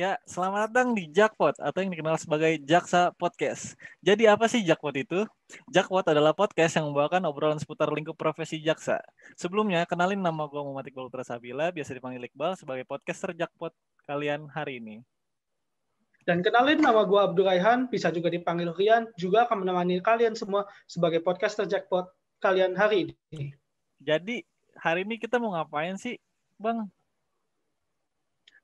Ya, selamat datang di Jackpot atau yang dikenal sebagai Jaksa Podcast. Jadi apa sih Jackpot itu? Jackpot adalah podcast yang membawakan obrolan seputar lingkup profesi jaksa. Sebelumnya, kenalin nama gue Muhammad Iqbal Sabila, biasa dipanggil Iqbal sebagai podcaster Jackpot kalian hari ini. Dan kenalin nama gue Abdul Raihan, bisa juga dipanggil Rian, juga akan menemani kalian semua sebagai podcaster Jackpot kalian hari ini. Jadi, hari ini kita mau ngapain sih, Bang?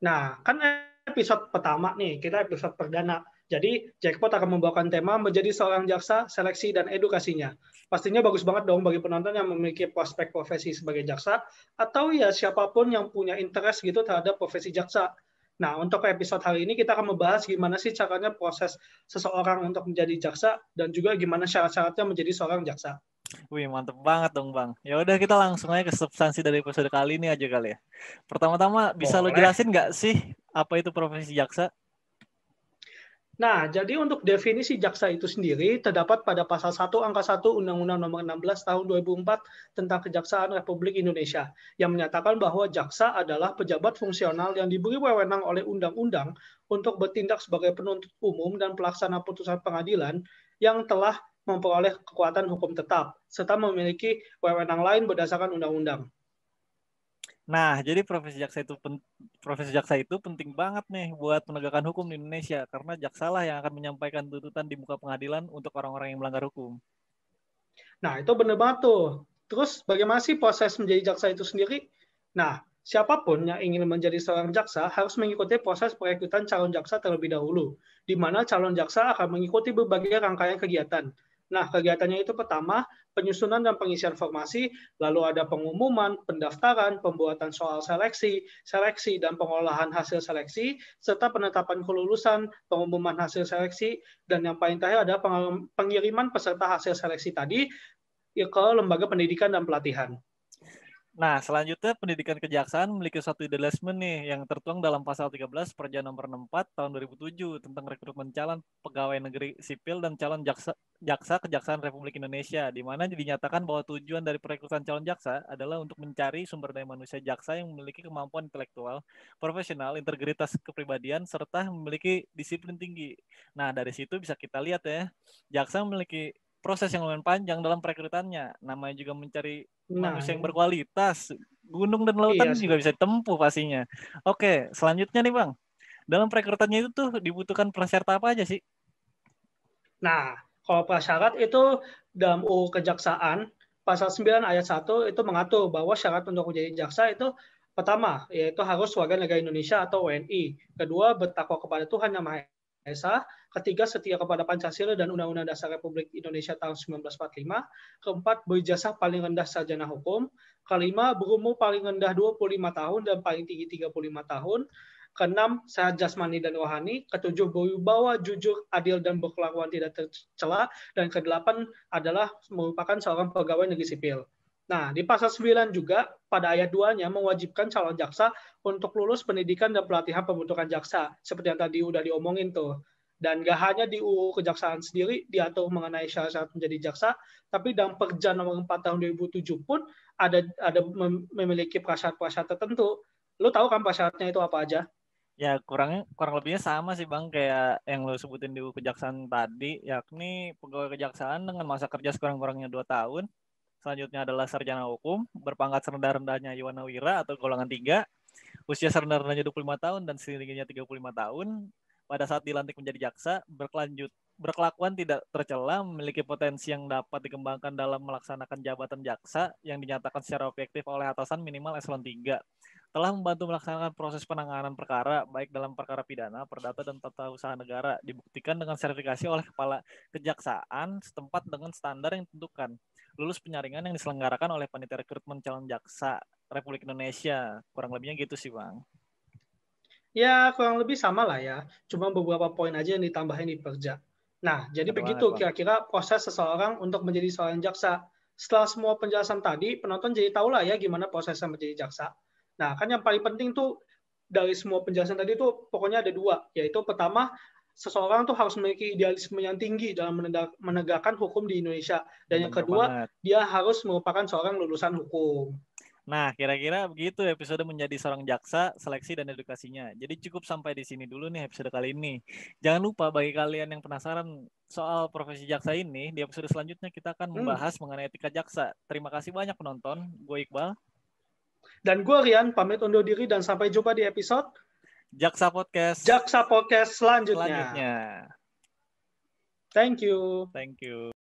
Nah, kan episode pertama nih, kita episode perdana. Jadi Jackpot akan membawakan tema menjadi seorang jaksa, seleksi dan edukasinya. Pastinya bagus banget dong bagi penonton yang memiliki prospek profesi sebagai jaksa atau ya siapapun yang punya interest gitu terhadap profesi jaksa. Nah, untuk episode hari ini kita akan membahas gimana sih caranya proses seseorang untuk menjadi jaksa dan juga gimana syarat-syaratnya menjadi seorang jaksa. Wih, mantep banget dong, Bang. Ya udah kita langsung aja ke substansi dari episode kali ini aja kali ya. Pertama-tama bisa Boleh. lo jelasin nggak sih apa itu profesi jaksa? Nah, jadi untuk definisi jaksa itu sendiri terdapat pada pasal 1 angka 1 Undang-Undang Nomor 16 Tahun 2004 tentang Kejaksaan Republik Indonesia yang menyatakan bahwa jaksa adalah pejabat fungsional yang diberi wewenang oleh undang-undang untuk bertindak sebagai penuntut umum dan pelaksana putusan pengadilan yang telah memperoleh kekuatan hukum tetap serta memiliki wewenang lain berdasarkan undang-undang. Nah, jadi profesi jaksa itu pen, profesi jaksa itu penting banget nih buat penegakan hukum di Indonesia karena jaksa lah yang akan menyampaikan tuntutan di muka pengadilan untuk orang-orang yang melanggar hukum. Nah, itu benar banget tuh. Terus bagaimana sih proses menjadi jaksa itu sendiri? Nah, siapapun yang ingin menjadi seorang jaksa harus mengikuti proses perekrutan calon jaksa terlebih dahulu, di mana calon jaksa akan mengikuti berbagai rangkaian kegiatan, Nah, kegiatannya itu pertama, penyusunan dan pengisian formasi, lalu ada pengumuman, pendaftaran, pembuatan soal seleksi, seleksi dan pengolahan hasil seleksi, serta penetapan kelulusan, pengumuman hasil seleksi, dan yang paling terakhir ada pengiriman peserta hasil seleksi tadi ya, ke lembaga pendidikan dan pelatihan. Nah, selanjutnya pendidikan kejaksaan memiliki satu idealisme nih yang tertuang dalam pasal 13 Perja nomor 64 tahun 2007 tentang rekrutmen calon pegawai negeri sipil dan calon jaksa, jaksa Kejaksaan Republik Indonesia di mana dinyatakan bahwa tujuan dari perekrutan calon jaksa adalah untuk mencari sumber daya manusia jaksa yang memiliki kemampuan intelektual, profesional, integritas kepribadian serta memiliki disiplin tinggi. Nah, dari situ bisa kita lihat ya, jaksa memiliki proses yang lumayan panjang dalam perekrutannya. Namanya juga mencari nah. manusia yang berkualitas. Gunung dan lautan iya, juga bisa ditempuh pastinya. Oke, selanjutnya nih Bang. Dalam perekrutannya itu tuh dibutuhkan prasyarat apa aja sih? Nah, kalau prasyarat itu dalam UU Kejaksaan, pasal 9 ayat 1 itu mengatur bahwa syarat untuk menjadi jaksa itu pertama, yaitu harus warga negara Indonesia atau WNI. Kedua, bertakwa kepada Tuhan Yang Maha Esa, ketiga setia kepada Pancasila dan Undang-Undang Dasar Republik Indonesia tahun 1945, keempat berjasa paling rendah sarjana hukum, kelima berumur paling rendah 25 tahun dan paling tinggi 35 tahun, keenam sehat jasmani dan rohani, ketujuh berwibawa, jujur, adil dan berkelakuan tidak tercela, dan kedelapan adalah merupakan seorang pegawai negeri sipil. Nah, di pasal 9 juga pada ayat 2-nya mewajibkan calon jaksa untuk lulus pendidikan dan pelatihan pembentukan jaksa, seperti yang tadi udah diomongin tuh. Dan gak hanya di UU Kejaksaan sendiri diatur mengenai syarat-syarat menjadi jaksa, tapi dalam Perja nomor 4 tahun 2007 pun ada ada memiliki prasyarat-prasyarat tertentu. Lu tahu kan prasyaratnya itu apa aja? Ya kurang kurang lebihnya sama sih bang kayak yang lo sebutin di kejaksaan tadi, yakni pegawai kejaksaan dengan masa kerja sekurang-kurangnya dua tahun, Selanjutnya adalah sarjana hukum, berpangkat serendah-rendahnya Wira atau golongan tiga usia serendah-rendahnya 25 tahun dan setingginya 35 tahun. Pada saat dilantik menjadi jaksa, berkelanjut berkelakuan tidak tercela, memiliki potensi yang dapat dikembangkan dalam melaksanakan jabatan jaksa yang dinyatakan secara objektif oleh atasan minimal eselon 3 telah membantu melaksanakan proses penanganan perkara baik dalam perkara pidana, perdata dan tata usaha negara dibuktikan dengan sertifikasi oleh kepala kejaksaan setempat dengan standar yang ditentukan. Lulus penyaringan yang diselenggarakan oleh panitia rekrutmen calon jaksa Republik Indonesia. Kurang lebihnya gitu sih, Bang. Ya, kurang lebih sama lah ya. Cuma beberapa poin aja yang ditambahin di perja. Nah, jadi Benar begitu kira-kira proses seseorang untuk menjadi seorang jaksa. Setelah semua penjelasan tadi, penonton jadi tahu lah ya gimana prosesnya menjadi jaksa. Nah, kan yang paling penting tuh dari semua penjelasan tadi tuh pokoknya ada dua, yaitu pertama seseorang tuh harus memiliki idealisme yang tinggi dalam menegakkan hukum di Indonesia dan yang kedua banget. dia harus merupakan seorang lulusan hukum. Nah, kira-kira begitu episode menjadi seorang jaksa, seleksi dan edukasinya. Jadi cukup sampai di sini dulu nih episode kali ini. Jangan lupa bagi kalian yang penasaran soal profesi jaksa ini, di episode selanjutnya kita akan hmm. membahas hmm. mengenai etika jaksa. Terima kasih banyak penonton. Gue Iqbal. Dan gue Rian, pamit undur diri dan sampai jumpa di episode Jaksa Podcast. Jaksa Podcast selanjutnya. selanjutnya. Thank you. Thank you.